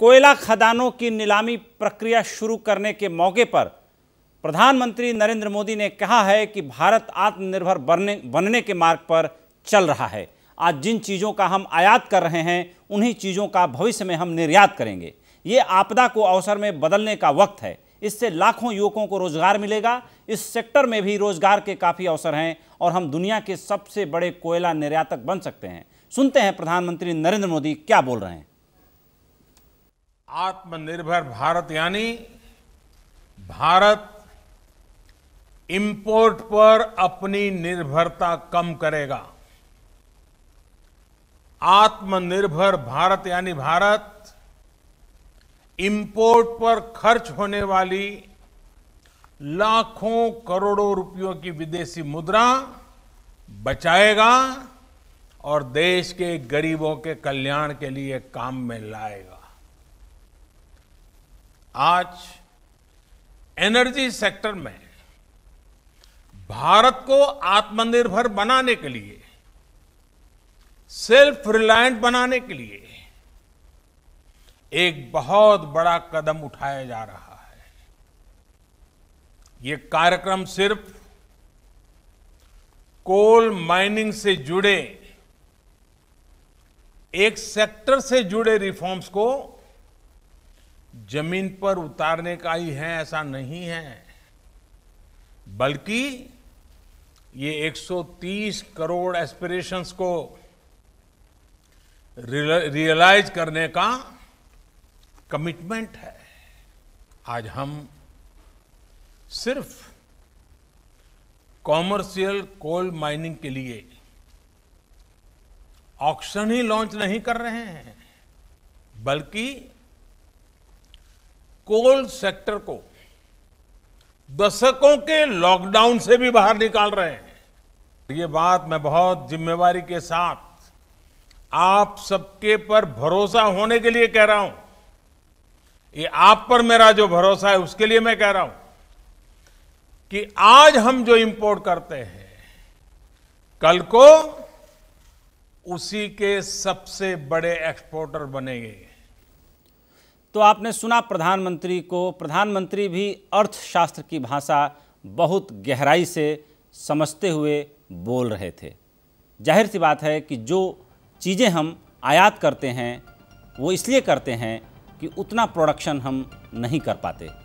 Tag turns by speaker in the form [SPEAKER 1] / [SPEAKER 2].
[SPEAKER 1] कोयला खदानों की नीलामी प्रक्रिया शुरू करने के मौके पर प्रधानमंत्री नरेंद्र मोदी ने कहा है कि भारत आत्मनिर्भर बनने बनने के मार्ग पर चल रहा है आज जिन चीज़ों का हम आयात कर रहे हैं उन्हीं चीज़ों का भविष्य में हम निर्यात करेंगे ये आपदा को अवसर में बदलने का वक्त है इससे लाखों युवकों को रोजगार मिलेगा इस सेक्टर में भी रोजगार के काफ़ी अवसर हैं और हम दुनिया के सबसे बड़े कोयला निर्यातक बन सकते हैं सुनते हैं प्रधानमंत्री नरेंद्र मोदी क्या बोल रहे हैं
[SPEAKER 2] आत्मनिर्भर भारत यानी भारत इंपोर्ट पर अपनी निर्भरता कम करेगा आत्मनिर्भर भारत यानी भारत इंपोर्ट पर खर्च होने वाली लाखों करोड़ों रुपयों की विदेशी मुद्रा बचाएगा और देश के गरीबों के कल्याण के लिए काम में लाएगा आज एनर्जी सेक्टर में भारत को आत्मनिर्भर बनाने के लिए सेल्फ रिलायंट बनाने के लिए एक बहुत बड़ा कदम उठाया जा रहा है ये कार्यक्रम सिर्फ कोल माइनिंग से जुड़े एक सेक्टर से जुड़े रिफॉर्म्स को जमीन पर उतारने का ही है ऐसा नहीं है बल्कि ये 130 करोड़ एस्पिरेशंस को रियलाइज करने का कमिटमेंट है आज हम सिर्फ कॉमर्शियल कोल माइनिंग के लिए ऑक्शन ही लॉन्च नहीं कर रहे हैं बल्कि कोल सेक्टर को दशकों के लॉकडाउन से भी बाहर निकाल रहे हैं ये बात मैं बहुत जिम्मेवारी के साथ आप सबके पर भरोसा होने के लिए कह रहा हूं ये आप पर मेरा जो भरोसा है उसके लिए मैं कह रहा हूं कि आज हम जो इंपोर्ट करते हैं कल को उसी के सबसे बड़े एक्सपोर्टर बनेंगे
[SPEAKER 1] तो आपने सुना प्रधानमंत्री को प्रधानमंत्री भी अर्थशास्त्र की भाषा बहुत गहराई से समझते हुए बोल रहे थे जाहिर सी बात है कि जो चीज़ें हम आयात करते हैं वो इसलिए करते हैं कि उतना प्रोडक्शन हम नहीं कर पाते